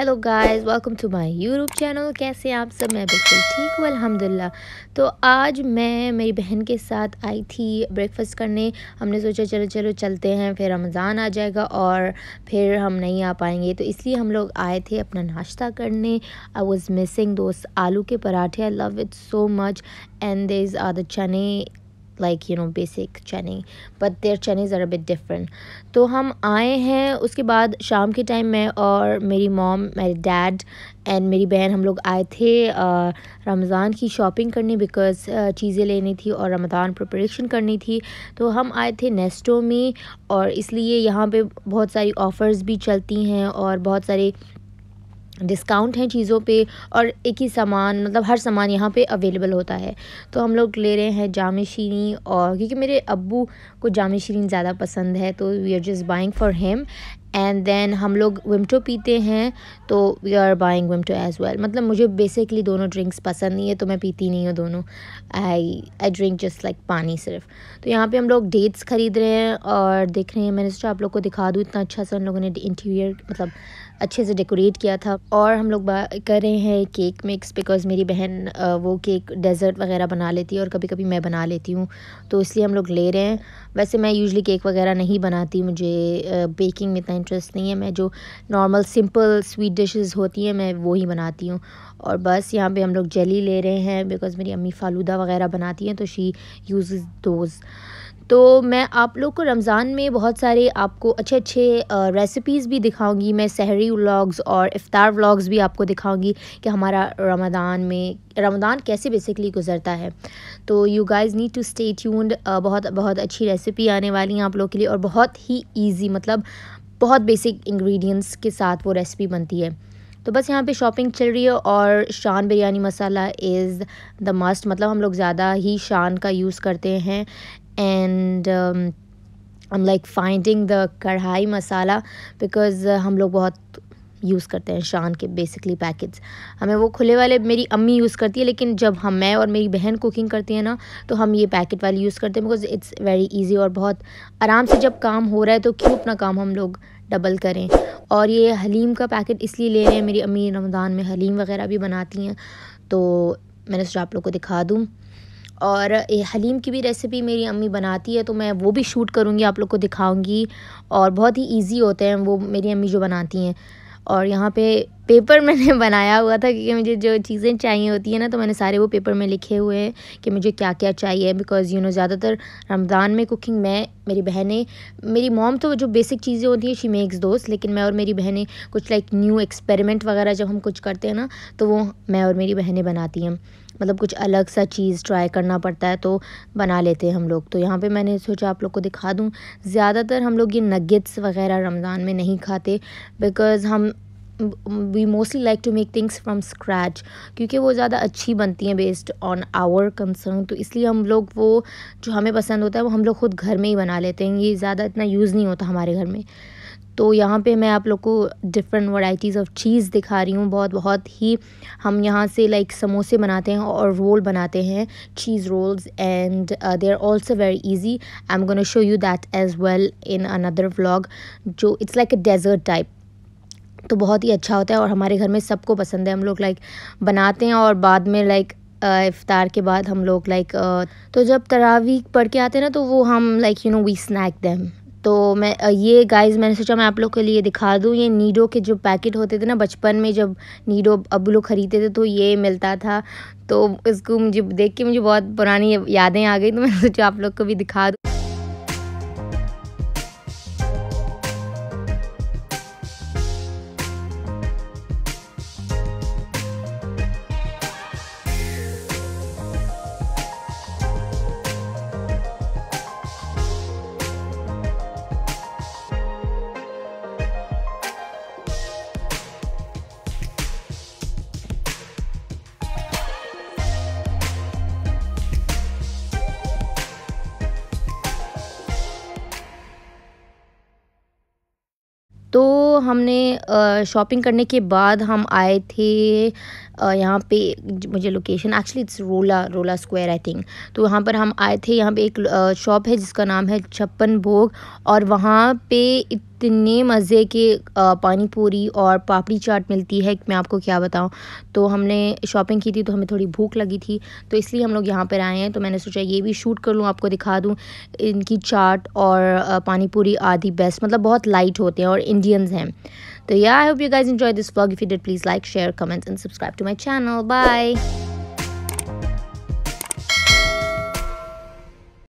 hello guys welcome to my YouTube channel कैसे हैं आप सब मैं बिल्कुल ठीक हूँ अलहमदिल्ला तो आज मैं मेरी बहन के साथ आई थी ब्रेकफास्ट करने हमने सोचा चलो चलो चलते हैं फिर रमज़ान आ जाएगा और फिर हम नहीं आ पाएंगे तो इसलिए हम लोग आए थे अपना नाश्ता करने आई वॉज़ मिसिंग दोस्त आलू के पराठे I love it so much and these are the chane like you know basic chane but their chanas are a bit different तो हम आए हैं उसके बाद शाम के टाइम में और मेरी मॉम मेरे डैड एंड मेरी बहन हम लोग आए थे रमज़ान की शॉपिंग करने बिकॉज़ चीज़ें लेनी थी और रमज़ान प्रपरेशन करनी थी तो हम आए थे नेस्टो में और इसलिए यहाँ पे बहुत सारी ऑफ़र्स भी चलती हैं और बहुत सारे डिस्काउंट हैं चीज़ों पे और एक ही सामान मतलब हर सामान यहाँ पे अवेलेबल होता है तो हम लोग ले रहे हैं जाम शीरी और क्योंकि मेरे अबू को जाम शीरी ज़्यादा पसंद है तो we are just buying for him and then हम लोग विमटो पीते हैं तो we are buying Vimto as well मतलब मुझे बेसिकली दोनों ड्रिंक्स पसंद नहीं है तो मैं पीती नहीं हूँ दोनों I I drink just like pani सिर्फ तो यहाँ पे हम लोग डेट्स ख़रीद रहे हैं और देख रहे हैं मैंने सोचा आप लोग को दिखा दूँ इतना अच्छा सा उन लोगों ने इंटीरियर मतलब अच्छे से डेकोरेट किया था और हम लोग कर रहे हैं केक मिक्स बिकॉज मेरी बहन वो केक डेजर्ट वगैरह बना लेती है और कभी कभी मैं बना लेती हूँ तो इसलिए हम लोग ले रहे हैं वैसे मैं यूजली केक वगैरह नहीं बनाती मुझे बेकिंग में इतना इंटरेस्ट नहीं है मैं जो नॉर्मल सिंपल स्वीट डिशेस होती हैं मैं वो ही बनाती हूँ और बस यहाँ पे हम लोग जेली ले रहे हैं बिकॉज़ मेरी अम्मी फालूदा वगैरह बनाती हैं तो शी यूज़ दोज़ तो मैं आप लोग को रमज़ान में बहुत सारे आपको अच्छे अच्छे रेसिपीज़ भी दिखाऊंगी मैं सहरी व्लॉग्स और इफ़ार व्लॉग्स भी आपको दिखाऊंगी कि हमारा रमदान में रमदान कैसे बेसिकली गुजरता है तो you guys need to stay tuned बहुत बहुत अच्छी रेसिपी आने वाली हैं आप लोग के लिए और बहुत ही ईजी मतलब बहुत बेसिक इंग्रेडिएंट्स के साथ वो रेसिपी बनती है तो बस यहाँ पे शॉपिंग चल रही है और Shan biryani masala is the must मतलब हम लोग ज़्यादा ही शान का यूज़ करते हैं and I am like finding the kadai masala because हम लोग बहुत यूज़ करते हैं शान के बेसिकली पैकेट्स हमें वो खुले वाले मेरी अम्मी यूज़ करती है लेकिन जब हम मैं और मेरी बहन कुकिंग करती है ना तो हम ये पैकेट वाले यूज़ करते हैं बिकॉज इट्स वेरी इजी और बहुत आराम से जब काम हो रहा है तो क्यों अपना काम हम लोग डबल करें और ये हलीम का पैकेट इसलिए ले रहे हैं मेरी अम्मी रमज़ान में हलीम वगैरह भी बनाती हैं तो मैंने सोचा आप लोग को दिखा दूँ और ये हलीम की भी रेसिपी मेरी अम्मी बनाती है तो मैं वो भी शूट करूँगी आप लोग को दिखाऊँगी और बहुत ही ईजी होते हैं वो मेरी अम्मी जो बनाती हैं और यहाँ पे पेपर मैंने बनाया हुआ था क्योंकि मुझे जो चीज़ें चाहिए होती है ना तो मैंने सारे वो पेपर में लिखे हुए हैं कि मुझे क्या क्या चाहिए बिकॉज़ यू नो ज़्यादातर रमज़ान में कुकिंग मैं मेरी बहनें मेरी मॉम तो जो बेसिक चीज़ें होती हैं शी मेक्स दोस्त लेकिन मैं और मेरी बहनें कुछ लाइक न्यू एक्सपेरिमेंट वगैरह जब हम कुछ करते हैं ना तो वो मैं और मेरी बहनें बनाती हैं मतलब कुछ अलग सा चीज़ ट्राई करना पड़ता है तो बना लेते हैं हम लोग तो यहाँ पे मैंने सोचा आप लोग को दिखा दूँ ज़्यादातर हम लोग ये नगेट्स वगैरह रमज़ान में नहीं खाते बिकॉज़ हम we mostly like to make things from scratch क्योंकि वो ज़्यादा अच्छी बनती हैं बेस्ड ऑन आवर कंसर्न तो इसलिए हम लोग वो जो हमें पसंद होता है वो हम लोग खुद घर में ही बना लेते हैं ये ज़्यादा इतना यूज़ नहीं होता हमारे घर में तो यहाँ पे मैं आप लोग को डिफरेंट वराइटीज़ ऑफ चीज़ दिखा रही हूँ बहुत बहुत ही हम यहाँ से लाइक समोसे बनाते हैं और रोल बनाते हैं cheese rolls and they are also very easy I am gonna show you that as well in another vlog जो it's like a dessert type तो बहुत ही अच्छा होता है और हमारे घर में सबको पसंद है हम लोग लाइक बनाते हैं और बाद में लाइक uh, इफ़ार के बाद हम लोग लाइक uh, तो जब तरावी पढ़ के आते हैं ना तो वो हम like you know we snack them मैं ये गाइस मैंने सोचा मैं आप लोग के लिए दिखा दूँ ये नीडो के जो पैकेट होते थे ना बचपन में जब नीडो अब लोग ख़रीदते थे तो ये मिलता था तो इसको मुझे देख के मुझे बहुत पुरानी यादें आ गई तो मैंने सोचा आप लोग को भी दिखा दूँ तो हमने शॉपिंग करने के बाद हम आए थे यहाँ पे मुझे लोकेशन एक्चुअली इट्स रोला रोला स्क्वायर आई थिंक तो वहाँ पर हम आए थे यहाँ पे एक शॉप है जिसका नाम है छप्पन भोग और वहाँ पे इतने मज़े के पानी पूरी और पापड़ी चाट मिलती है मैं आपको क्या बताऊँ तो हमने शॉपिंग की थी तो हमें थोड़ी भूख लगी थी तो इसलिए हम लोग यहाँ पर आए हैं तो मैंने सोचा ये भी शूट कर लूँ आपको दिखा दूँ इनकी चाट और पानी पूरी आदि बेस्ट मतलब बहुत लाइट होते हैं और इंडियंस हैं तो yeah I hope you guys enjoy this work if you did please like share comments and subscribe to my channel bye